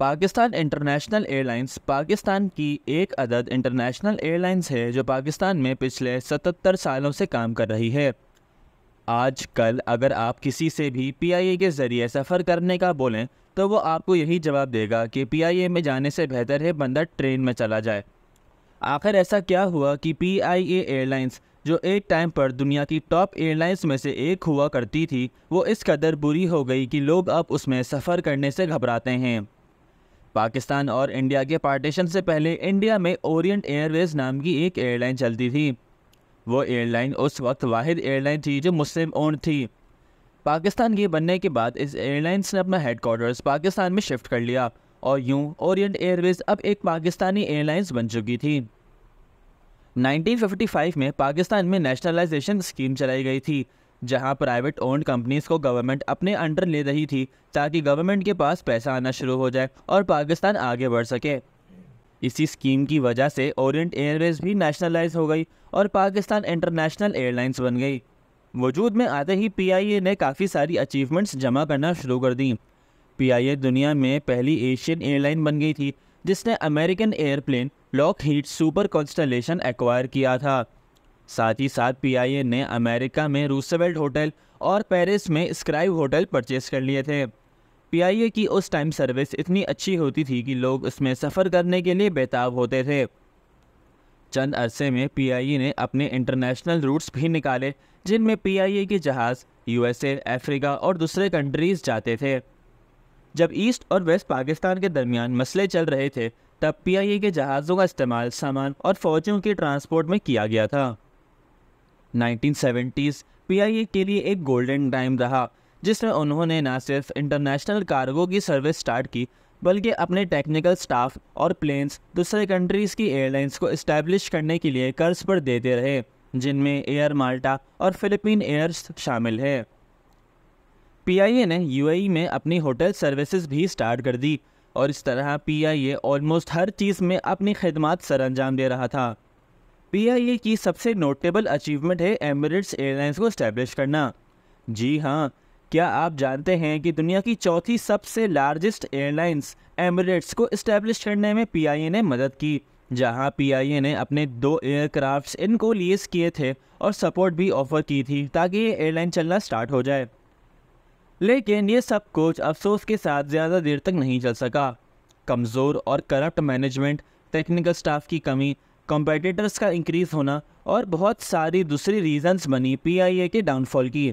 Pakistan international airlines Pakistan की एक अदद इंटरनेशनल एयरलाइंस है जो पाकिस्तान में पिछले 77 सालों से काम कर रही है आज कल अगर आप किसी से भी पीआईए के ज़रिए सफ़र करने का बोलें तो वो आपको यही जवाब देगा कि पीआईए में जाने से बेहतर है बंदा ट्रेन में चला जाए आखिर ऐसा क्या हुआ कि पी एयरलाइंस जो एक टाइम पर दुनिया की टॉप एयरलाइंस में से एक हुआ करती थी वो इस कदर बुरी हो गई कि लोग अब उसमें सफ़र करने से घबराते हैं पाकिस्तान और इंडिया के पार्टीशन से पहले इंडिया में ओरिएंट एयरवेज नाम की एक एयरलाइन चलती थी वो एयरलाइन उस वक्त वाहिद एयरलाइन थी जो मुस्लिम ओन थी पाकिस्तान के बनने के बाद इस एयरलाइंस ने अपना हेडकोार्टर्स पाकिस्तान में शिफ्ट कर लिया और यूं ओरिएंट एयरवेज अब एक पाकिस्तानी एयरलाइंस बन चुकी थी 1955 में पाकिस्तान में नेशनलाइजेशन स्कीम चलाई गई थी जहां प्राइवेट ओन्ड कंपनीज को गवर्नमेंट अपने अंडर ले रही थी ताकि गवर्नमेंट के पास पैसा आना शुरू हो जाए और पाकिस्तान आगे बढ़ सके इसी स्कीम की वजह से ओरिएंट एयरवेज भी नेशनलाइज हो गई और पाकिस्तान इंटरनेशनल एयरलाइंस बन गई वजूद में आते ही पी ने काफ़ी सारी अचीवमेंट्स जमा करना शुरू कर दी पी दुनिया में पहली एशियन एयरलाइन बन गई थी जिसने American airplane Lockheed super constellation acquire किया था साथ ही साथ पीआईए ने अमेरिका में रूसवेल्ट होटल और पेरिस में स्क्राइब होटल परचेज कर लिए थे पीआईए की उस टाइम सर्विस इतनी अच्छी होती थी कि लोग उसमें सफ़र करने के लिए बेताब होते थे चंद अरसे में पीआईए ने अपने इंटरनेशनल रूट्स भी निकाले जिनमें पीआईए के जहाज़ यूएसए अफ्रीका और दूसरे कंट्रीज़ जाते थे जब ईस्ट और वेस्ट पाकिस्तान के दरमियान मसले चल रहे थे तब पीआईए के जहाज़ों का इस्तेमाल सामान और फौजियों के ट्रांसपोर्ट में किया गया था 1970s पीआईए के लिए एक गोल्डन टाइम रहा जिसमें उन्होंने न सिर्फ इंटरनेशनल कार्गो की सर्विस स्टार्ट की बल्कि अपने टेक्निकल स्टाफ और प्लेन्स दूसरे कंट्रीज़ की एयरलाइंस को इस्टेब्लिश करने के लिए कर्ज पर देते रहे जिनमें एयर माल्टा और फिलिपीन एयर्स शामिल है पीआईए ने यूएई में अपनी होटल सर्विसेज भी स्टार्ट कर दी और इस तरह पीआईए ऑलमोस्ट हर चीज़ में अपनी खदमात सर अंजाम दे रहा था भैया की सबसे नोटेबल अचीवमेंट है एमिरेट्स एयरलाइंस को स्टैब्लिश करना जी हाँ क्या आप जानते हैं कि दुनिया की चौथी सबसे लार्जेस्ट एयरलाइंस एमिरेट्स को इस्टेब्लिश करने में पीआईए ने मदद की जहाँ पी ने अपने दो एयरक्राफ्ट इनको लीज किए थे और सपोर्ट भी ऑफर की थी ताकि ये एयरलाइन चलना स्टार्ट हो जाए लेकिन ये सब कुछ अफसोस के साथ ज़्यादा देर तक नहीं चल सका कमज़ोर और करप्ट मैनेजमेंट टेक्निकल स्टाफ की कमी कॉम्पिटिटर्स का इंक्रीज़ होना और बहुत सारी दूसरी रीजंस बनी पीआईए के डाउनफॉल की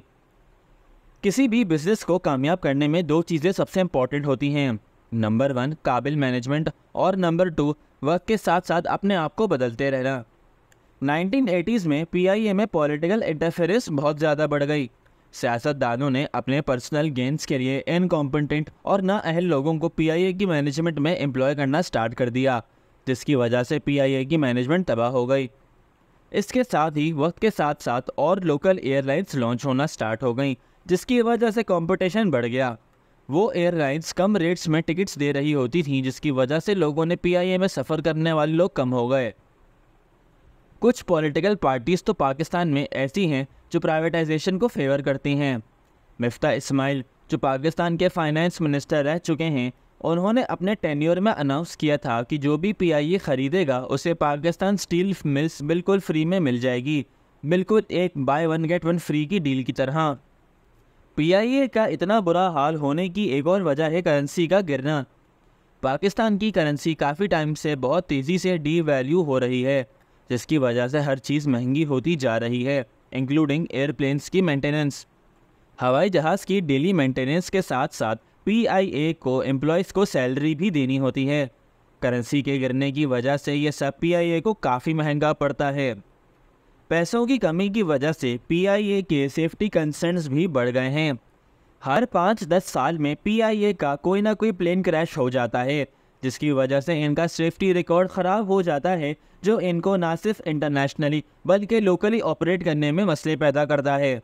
किसी भी बिजनेस को कामयाब करने में दो चीज़ें सबसे इम्पॉर्टेंट होती हैं नंबर वन काबिल मैनेजमेंट और नंबर टू वक्त के साथ साथ अपने आप को बदलते रहना 1980s में पी में पॉलिटिकल इंटरफेरेंस बहुत ज़्यादा बढ़ गई सियासतदानों ने अपने पर्सनल गेंस के लिए इनकॉम्पिटेंट और नाअहल लोगों को पीआईए की मैनेजमेंट में एम्प्लॉय करना स्टार्ट कर दिया जिसकी वजह से पीआईए की मैनेजमेंट तबाह हो गई इसके साथ ही वक्त के साथ साथ और लोकल एयरलाइंस लॉन्च होना स्टार्ट हो गई जिसकी वजह से कंपटीशन बढ़ गया वो एयरलाइंस कम रेट्स में टिकट्स दे रही होती थी जिसकी वजह से लोगों ने पीआईए में सफ़र करने वाले लोग कम हो गए कुछ पॉलिटिकल पार्टीज़ तो पाकिस्तान में ऐसी हैं जो प्राइवेटाइजेशन को फेवर करती हैं मिफ्ता इस्माइल जो पाकिस्तान के फाइनेंस मिनिस्टर रह चुके हैं उन्होंने अपने टेन्योर में अनाउंस किया था कि जो भी पीआईए e ख़रीदेगा उसे पाकिस्तान स्टील मिल्स बिल्कुल फ्री में मिल जाएगी बिल्कुल एक buy one get one free की डील की तरह पीआईए e का इतना बुरा हाल होने की एक और वजह है करेंसी का गिरना पाकिस्तान की करेंसी काफ़ी टाइम से बहुत तेज़ी से डी वैल्यू हो रही है जिसकी वजह से हर चीज़ महंगी होती जा रही है इंक्लूडिंग एयरप्लेन्स की मेंटेनेंस हवाई जहाज़ की डेली मेंटेनेंस के साथ साथ पी को एम्प्लॉयज़ को सैलरी भी देनी होती है करेंसी के गिरने की वजह से ये सब पी को काफ़ी महंगा पड़ता है पैसों की कमी की वजह से पी के सेफ्टी कंसर्न्स भी बढ़ गए हैं हर पाँच दस साल में पी का कोई ना कोई प्लेन क्रैश हो जाता है जिसकी वजह से इनका सेफ्टी रिकॉर्ड ख़राब हो जाता है जो इनको ना सिर्फ इंटरनेशनली बल्कि लोकली ऑपरेट करने में मसले पैदा करता है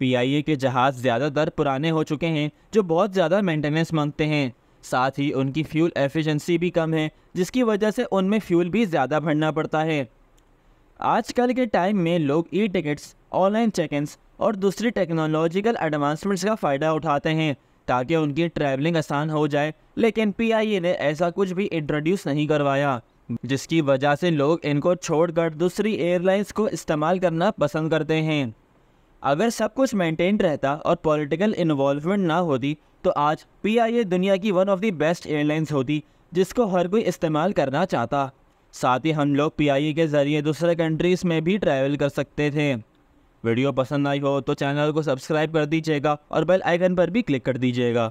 पीआईए के जहाज़ ज़्यादातर पुराने हो चुके हैं जो बहुत ज़्यादा मेंटेनेंस मांगते हैं साथ ही उनकी फ्यूल एफिशिएंसी भी कम है जिसकी वजह से उनमें फ्यूल भी ज़्यादा भरना पड़ता है आजकल के टाइम में लोग ई टिकट्स ऑनलाइन चेकिंग्स और दूसरी टेक्नोलॉजिकल एडवांसमेंट्स का फ़ायदा उठाते हैं ताकि उनकी ट्रैवलिंग आसान हो जाए लेकिन पीआईए ने ऐसा कुछ भी इंट्रोड्यूस नहीं करवाया जिसकी वजह से लोग इनको छोड़कर दूसरी एयरलाइंस को इस्तेमाल करना पसंद करते हैं अगर सब कुछ मेंटेन रहता और पॉलिटिकल इन्वॉल्वमेंट ना होती तो आज पीआईए दुनिया की one of the best airlines होती जिसको हर कोई इस्तेमाल करना चाहता साथ ही हम लोग पीआईए के ज़रिए दूसरे कंट्रीज़ में भी ट्रैवल कर सकते थे वीडियो पसंद आई हो तो चैनल को सब्सक्राइब कर दीजिएगा और बेल आइकन पर भी क्लिक कर दीजिएगा